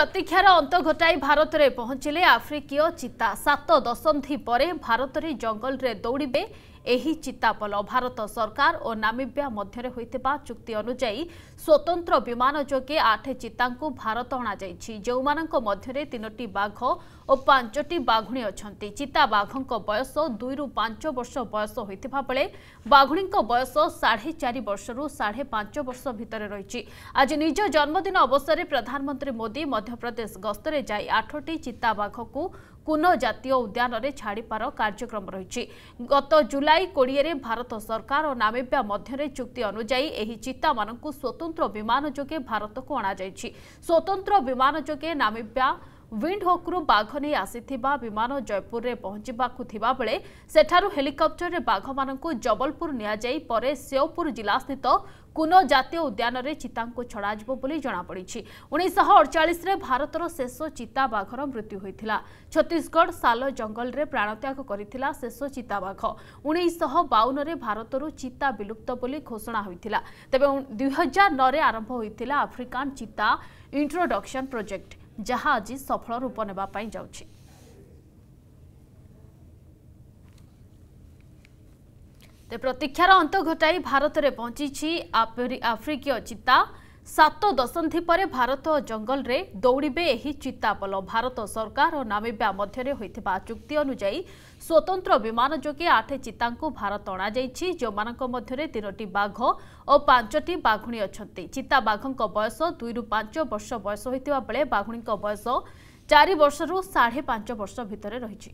প্রতীক্ষার অন্ত ঘটাই ভারতরে পৌঁছিলে আফ্রিকীয় চিতা সাত দশন্ধি পরে ভারতরে জঙ্গলরে দৌড়বে ଏହି ଚିତାପଲ ଭାରତ ସରକାର ଓ ନାମିବିଆ ମଧ୍ୟରେ ହୋଇଥିବା ଚୁକ୍ତି ଅନୁଯାୟୀ ସ୍ୱତନ୍ତ୍ର ବିମାନ ଯୋଗେ ଆଠ ଚିତାଙ୍କୁ ଭାରତ ଅଣାଯାଇଛି ଯେଉଁମାନଙ୍କ ମଧ୍ୟରେ ତିନୋଟି ବାଘ ଓ ପାଞ୍ଚଟି ବାଘୁଣୀ ଅଛନ୍ତି ଚିତା ବାଘଙ୍କ ବୟସ ଦୁଇରୁ ପାଞ୍ଚ ବର୍ଷ ବୟସ ହୋଇଥିବା ବେଳେ ବାଘୁଣୀଙ୍କ ବୟସ ସାଢ଼େ ଚାରି ବର୍ଷରୁ ସାଢ଼େ ପାଞ୍ଚ ବର୍ଷ ଭିତରେ ରହିଛି ଆଜି ନିଜ ଜନ୍ମଦିନ ଅବସରରେ ପ୍ରଧାନମନ୍ତ୍ରୀ ମୋଦି ମଧ୍ୟପ୍ରଦେଶ ଗସ୍ତରେ ଯାଇ ଆଠଟି ଚିତାବାଘକୁ କୁନ ଜାତୀୟ ଉଦ୍ୟାନରେ ଛାଡ଼ିବାର କାର୍ଯ୍ୟକ୍ରମ ରହିଛି ଗତ ଜୁଲାଇ জুলাই কোড়িয়ে ভারত সরকার ও নামিবিয়া মধ্যে চুক্তি অনুযায়ী এই চিতা মানুষ স্বতন্ত্র বিমান যোগে ভারতক অণাযাই স্বতন্ত্র বিমান যোগে নামিবিয়া ୱିଣ୍ଡ ହକ୍ରୁ ବାଘ ନେଇ ଆସିଥିବା ବିମାନ ଜୟପୁରରେ ପହଞ୍ଚିବାକୁ ଥିବାବେଳେ ସେଠାରୁ ହେଲିକପ୍ଟରରେ ବାଘମାନଙ୍କୁ ଜବଲପୁର ନିଆଯାଇ ପରେ ସେଓପୁର ଜିଲ୍ଲାସ୍ଥିତ କୁନ ଜାତୀୟ ଉଦ୍ୟାନରେ ଚିତାଙ୍କୁ ଛଡ଼ାଯିବ ବୋଲି ଜଣାପଡ଼ିଛି ଉଣେଇଶହ ଅଡ଼ଚାଳିଶରେ ଭାରତର ଶେଷ ଚିତା ବାଘର ମୃତ୍ୟୁ ହୋଇଥିଲା ଛତିଶଗଡ଼ ସାଲ ଜଙ୍ଗଲରେ ପ୍ରାଣତ୍ୟାଗ କରିଥିଲା ଶେଷ ଚିତାବାଘ ଉଣେଇଶହ ବାଉନରେ ଭାରତରୁ ଚିତା ବିଲୁପ୍ତ ବୋଲି ଘୋଷଣା ହୋଇଥିଲା ତେବେ ଦୁଇହଜାର ନଅରେ ଆରମ୍ଭ ହୋଇଥିଲା ଆଫ୍ରିକାନ୍ ଚିତା ଇଣ୍ଟ୍ରୋଡକ୍ସନ୍ ପ୍ରୋଜେକ୍ଟ ଯାହା ଆଜି ସଫଳ ରୂପ ନେବା ପାଇଁ ଯାଉଛି ପ୍ରତୀକ୍ଷାର ଅନ୍ତ ଘଟାଇ ଭାରତରେ ପହଞ୍ଚିଛି ଆଫ୍ରିକୀୟ ଚିତା সাত দশন্ধি পরে ভারত জঙ্গলরে দৌড়বে এই চিত্তাবল ভারত সরকার ও নামিবিয়া মধ্যে হয়ে চুক্তি অনুযায়ী স্বতন্ত্র বিমান যোগে আঠ চিতাঙ্কু ভারত অণাযাই যেମାନଙ୍କ ମଧ୍ୟରେ ତିନୋଟି ବାଘ ଓ ପାଞ୍ଚଟି ବାଘୁଣୀ ଅଛନ୍ତି ଚିତା ବାଘଙ୍କ ବୟସ ଦୁଇରୁ ପାଞ୍ଚ ବର୍ଷ ବୟସ ହୋଇଥିବା ବେଳେ ବାଘୁଣୀଙ୍କ ବୟସ ଚାରି ବର୍ଷରୁ ସାଢ଼େ ପାଞ୍ଚ ବର୍ଷ ଭିତରେ ରହିଛି